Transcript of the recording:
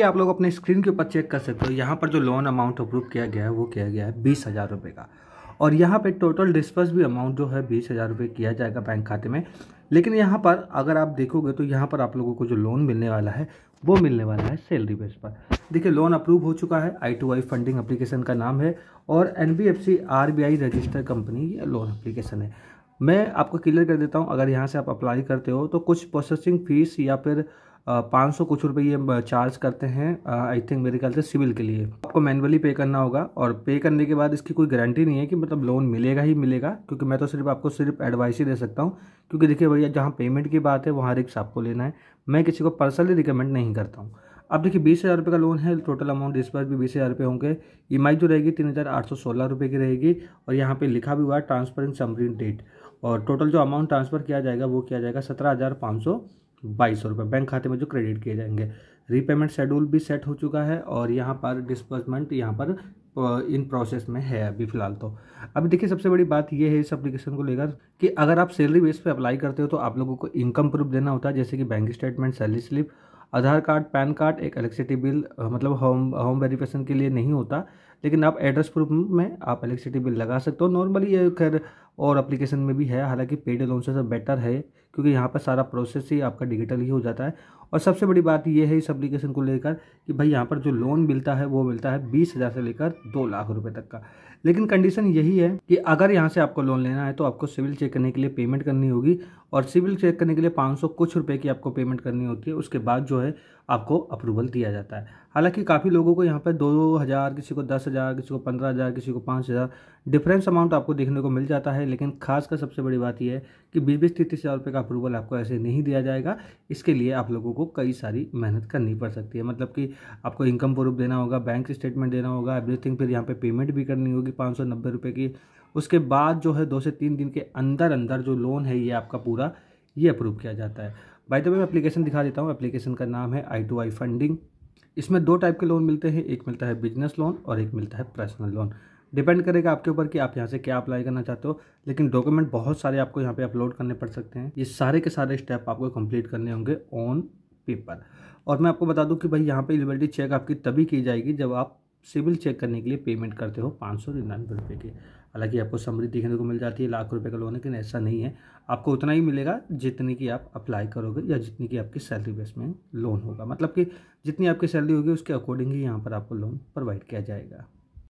ये आप लोग अपने स्क्रीन के ऊपर चेक कर सकते हो यहाँ पर जो लोन अमाउंट अप्रूव किया गया है वो किया गया है बीस हज़ार रुपये का और यहाँ पे टोटल डिस्पर्स भी अमाउंट जो है बीस हज़ार रुपये किया जाएगा बैंक खाते में लेकिन यहाँ पर अगर आप देखोगे तो यहाँ पर आप लोगों को जो लोन मिलने वाला है वो मिलने वाला है सैलरी बेस पर देखिए लोन अप्रूव हो चुका है I to I funding application का नाम है और N B F C R B I register company ये लोन अप्लीकेशन है मैं आपको क्लियर कर देता हूँ अगर यहाँ से आप अप्लाई करते हो तो कुछ प्रोसेसिंग फीस या फिर पाँच सौ कुछ रुपये ये चार्ज करते हैं आई थिंक मेरे ख्याल से सिविल के लिए आपको मैनुअली पे करना होगा और पे करने के बाद इसकी कोई गारंटी नहीं है कि मतलब लोन मिलेगा ही मिलेगा क्योंकि मैं तो सिर्फ आपको सिर्फ एडवाइस ही दे सकता हूँ क्योंकि देखिए भैया जहाँ पेमेंट की बात है वहाँ रिक्स आपको लेना है मैं किसी को पर्सनली रिकमेंड नहीं करता हूँ अब देखिए बीस हज़ार रुपये का लोन है टोटल अमाउंट इस पर भी बीस हज़ार रुपये होंगे ई e जो रहेगी तीन हज़ार आठ सौ सोलह रुपये की रहेगी और यहाँ पे लिखा भी हुआ है इन समरी डेट और टोटल जो अमाउंट ट्रांसफ़र किया जाएगा वो किया जाएगा सत्रह हज़ार पाँच सौ बाईस सौ रुपये बैंक खाते में जो क्रेडिट किए जाएंगे रीपेमेंट शेड्यूल भी सेट हो चुका है और यहाँ पर डिस्बर्समेंट यहाँ पर इन प्रोसेस में है अभी फ़िलहाल तो अभी देखिए सबसे बड़ी बात यह है इस एप्लीकेशन को लेकर कि अगर आप सैलरी बेस पे अप्लाई करते हो तो आप लोगों को इनकम प्रूफ देना होता है जैसे कि bank statement salary slip Aadhaar card PAN card एक इलेक्ट्रिसिटी बिल मतलब होम होम वेरिफिकेशन के लिए नहीं होता लेकिन आप एड्रेस प्रूफ में आप इलेक्ट्रिसिटी बिल लगा सकते हो नॉर्मली ये खैर और अप्लीकेशन में भी है हालांकि पेड लोन सब बेटर है क्योंकि यहाँ पर सारा प्रोसेस ही आपका डिजिटल ही हो जाता है और सबसे बड़ी बात यह है इस अप्लीकेशन को लेकर कि भाई यहाँ पर जो लोन मिलता है वो मिलता है बीस हज़ार से लेकर दो लाख रुपये तक का लेकिन कंडीशन यही है कि अगर यहाँ से आपको लोन लेना है तो आपको सिविल चेक करने के लिए पेमेंट करनी होगी और सिविल चेक करने के लिए सौ कुछ रुपये की आपको पेमेंट करनी होती है उसके बाद जो है आपको अप्रूवल दिया जाता है हालांकि काफ़ी लोगों को यहाँ पर दो हज़ार किसी को दस हज़ार किसी को पंद्रह हज़ार किसी को पाँच हज़ार डिफरेंस अमाउंट आपको देखने को मिल जाता है लेकिन खास कर सबसे बड़ी बात यह है कि बीस बीस तीस तीस हज़ार रुपये का अप्रूवल आपको ऐसे नहीं दिया जाएगा इसके लिए आप लोगों को कई सारी मेहनत करनी पड़ सकती है मतलब कि आपको इनकम प्रूफ देना होगा बैंक स्टेटमेंट देना होगा एवरीथिंग फिर यहाँ पर पे पेमेंट भी करनी होगी पाँच सौ नब्बे रुपये की उसके बाद जो है दो से तीन दिन के अंदर अंदर जो लोन है ये आपका पूरा ये अप्रूव किया जाता है बाई तो मैं एप्लीकेशन दिखा देता हूँ एप्लीकेशन का नाम है आई टू आई फंडिंग इसमें दो टाइप के लोन मिलते हैं एक मिलता है बिजनेस लोन और एक मिलता है पर्सनल लोन डिपेंड करेगा आपके ऊपर कि आप यहाँ से क्या अप्लाई करना चाहते हो लेकिन डॉक्यूमेंट बहुत सारे आपको यहाँ पे अपलोड करने पड़ सकते हैं ये सारे के सारे स्टेप आपको कंप्लीट करने होंगे ऑन पेपर और मैं आपको बता दूँ कि भाई यहाँ पर एलिबिलिटी चेक आपकी तभी की जाएगी जब आप सिविल चेक करने के लिए पेमेंट करते हो पाँच सौ निन्यानवे रुपये की हालांकि आपको समरी देखने को मिल जाती है लाख रुपये का लोन लेकिन ऐसा नहीं है आपको उतना ही मिलेगा जितनी की आप अप्लाई करोगे या जितनी की आपकी सैलरी बेस में लोन होगा मतलब कि जितनी आपकी सैलरी होगी उसके अकॉर्डिंग ही यहाँ पर आपको लोन प्रोवाइड किया जाएगा